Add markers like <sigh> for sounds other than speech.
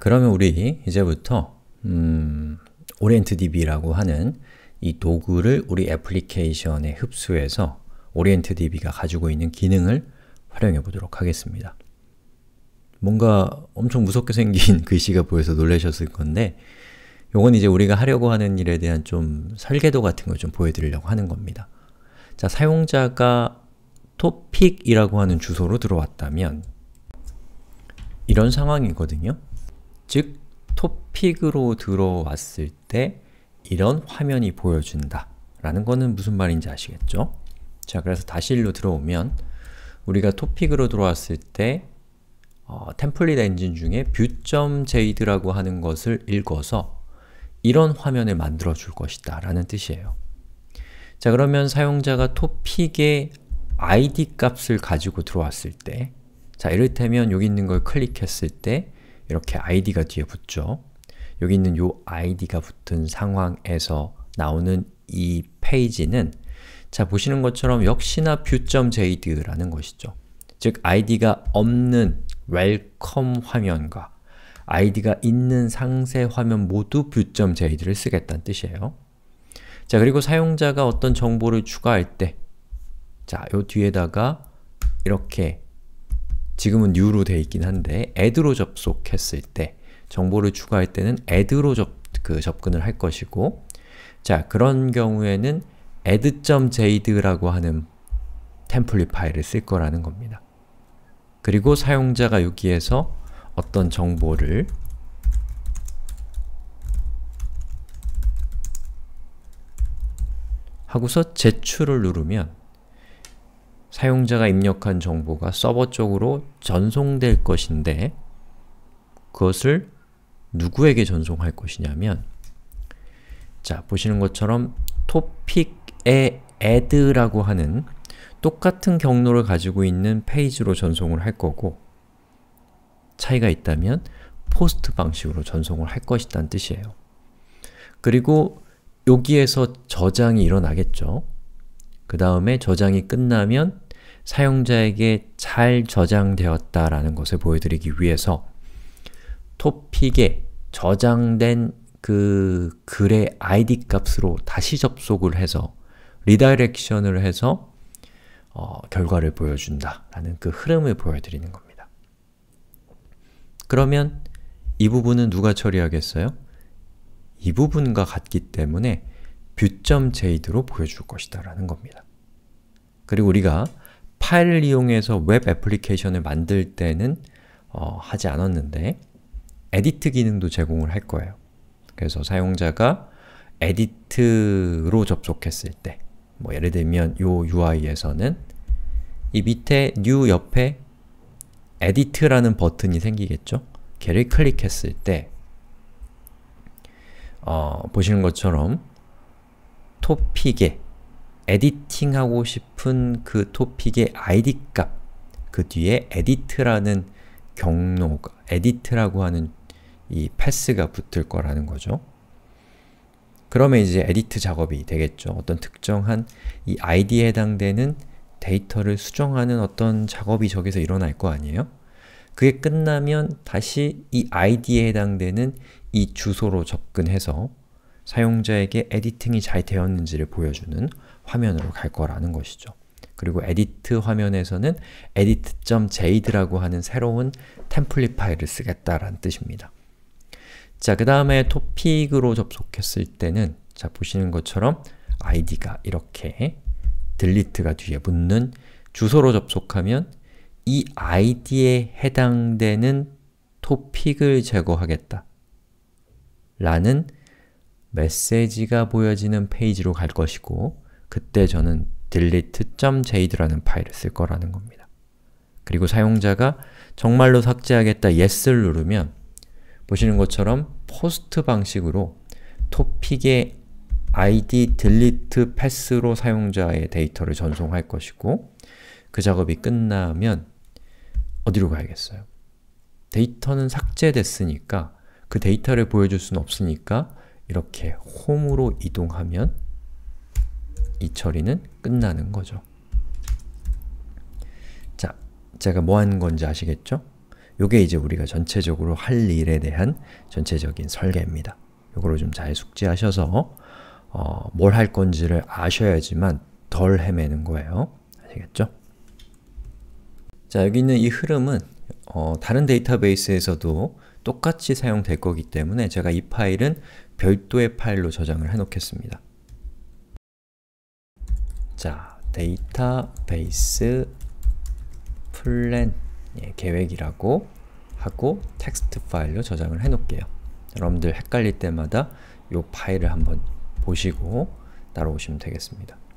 그러면 우리 이제부터 음, orientdb라고 하는 이 도구를 우리 애플리케이션에 흡수해서 orientdb가 가지고 있는 기능을 활용해 보도록 하겠습니다. 뭔가 엄청 무섭게 생긴 <laughs> 글씨가 보여서 놀라셨을 건데 요건 이제 우리가 하려고 하는 일에 대한 좀 설계도 같은 걸 좀 보여드리려고 하는 겁니다. 자, 사용자가 topic이라고 하는 주소로 들어왔다면 이런 상황이거든요. 즉, 토픽으로 들어왔을 때 이런 화면이 보여준다 라는 거는 무슨 말인지 아시겠죠? 자, 그래서 다시 일로 들어오면 우리가 토픽으로 들어왔을 때 어, 템플릿 엔진 중에 뷰.jade라고 하는 것을 읽어서 이런 화면을 만들어 줄 것이다 라는 뜻이에요. 자 그러면 사용자가 토픽의 id 값을 가지고 들어왔을 때자 이를테면 여기 있는 걸 클릭했을 때 이렇게 id가 뒤에 붙죠. 여기 있는 이 id가 붙은 상황에서 나오는 이 페이지는 자, 보시는 것처럼 역시나 view.jd라는 것이죠. 즉, id가 없는 welcome 화면과 id가 있는 상세 화면 모두 view.jd를 쓰겠다는 뜻이에요. 자, 그리고 사용자가 어떤 정보를 추가할 때 자, 요 뒤에다가 이렇게 지금은 new로 돼 있긴 한데 add로 접속했을 때 정보를 추가할 때는 add로 접, 그 접근을 할 것이고 자, 그런 경우에는 add.jade라고 하는 템플릿 파일을 쓸 거라는 겁니다. 그리고 사용자가 여기에서 어떤 정보를 하고서 제출을 누르면 사용자가 입력한 정보가 서버 쪽으로 전송될 것인데 그것을 누구에게 전송할 것이냐면 자, 보시는 것처럼 t o p i c 에 add라고 하는 똑같은 경로를 가지고 있는 페이지로 전송을 할 거고 차이가 있다면 포스트 방식으로 전송을 할 것이란 뜻이에요. 그리고 여기에서 저장이 일어나겠죠. 그 다음에 저장이 끝나면 사용자에게 잘 저장되었다라는 것을 보여드리기 위해서 토픽에 저장된 그 글의 id 값으로 다시 접속을 해서 리다이렉션을 해서 어, 결과를 보여준다라는 그 흐름을 보여드리는 겁니다. 그러면 이 부분은 누가 처리하겠어요? 이 부분과 같기 때문에 뷰.jad로 보여줄 것이다 라는 겁니다. 그리고 우리가 파일을 이용해서 웹 애플리케이션을 만들 때는 어, 하지 않았는데 에디트 기능도 제공을 할 거예요. 그래서 사용자가 에디트로 접속했을 때뭐 예를 들면 요 UI에서는 이 밑에 new 옆에 e d i 라는 버튼이 생기겠죠? 걔를 클릭했을 때 어, 보시는 것처럼 토픽에 에디팅하고 싶은 그 토픽의 id 값, 그 뒤에 edit라는 경로가, edit라고 하는 이 패스가 붙을 거라는 거죠. 그러면 이제 에디트 작업이 되겠죠. 어떤 특정한 이 id에 해당되는 데이터를 수정하는 어떤 작업이 저기서 일어날 거 아니에요? 그게 끝나면 다시 이 id에 해당되는 이 주소로 접근해서 사용자에게 에디팅이 잘 되었는지를 보여주는 화면으로 갈 거라는 것이죠. 그리고 에디트 화면에서는 edit.jade라고 하는 새로운 템플릿 파일을 쓰겠다라는 뜻입니다. 자, 그 다음에 토픽으로 접속했을 때는 자, 보시는 것처럼 id가 이렇게 delete가 뒤에 붙는 주소로 접속하면 이 id에 해당되는 토픽을 제거하겠다 라는 메시지가 보여지는 페이지로 갈 것이고 그때 저는 d e l e t e j a d 라는 파일을 쓸 거라는 겁니다. 그리고 사용자가 정말로 삭제하겠다 yes를 누르면 보시는 것처럼 포스트 방식으로 토픽의 id delete pass로 사용자의 데이터를 전송할 것이고 그 작업이 끝나면 어디로 가야겠어요? 데이터는 삭제됐으니까 그 데이터를 보여줄 수는 없으니까 이렇게 홈으로 이동하면 이 처리는 끝나는 거죠. 자, 제가 뭐 하는 건지 아시겠죠? 요게 이제 우리가 전체적으로 할 일에 대한 전체적인 설계입니다. 요거를 좀 잘 숙지하셔서 어, 뭘 할 건지를 아셔야지만 덜 헤매는 거예요. 아시겠죠? 자, 여기 있는 이 흐름은 어, 다른 데이터베이스에서도 똑같이 사용될 거기 때문에 제가 이 파일은 별도의 파일로 저장을 해놓겠습니다. 자, 데이터베이스 플랜 예, 계획이라고 하고 텍스트 파일로 저장을 해 놓을게요. 여러분들 헷갈릴 때마다 이 파일을 한번 보시고 따라오시면 되겠습니다.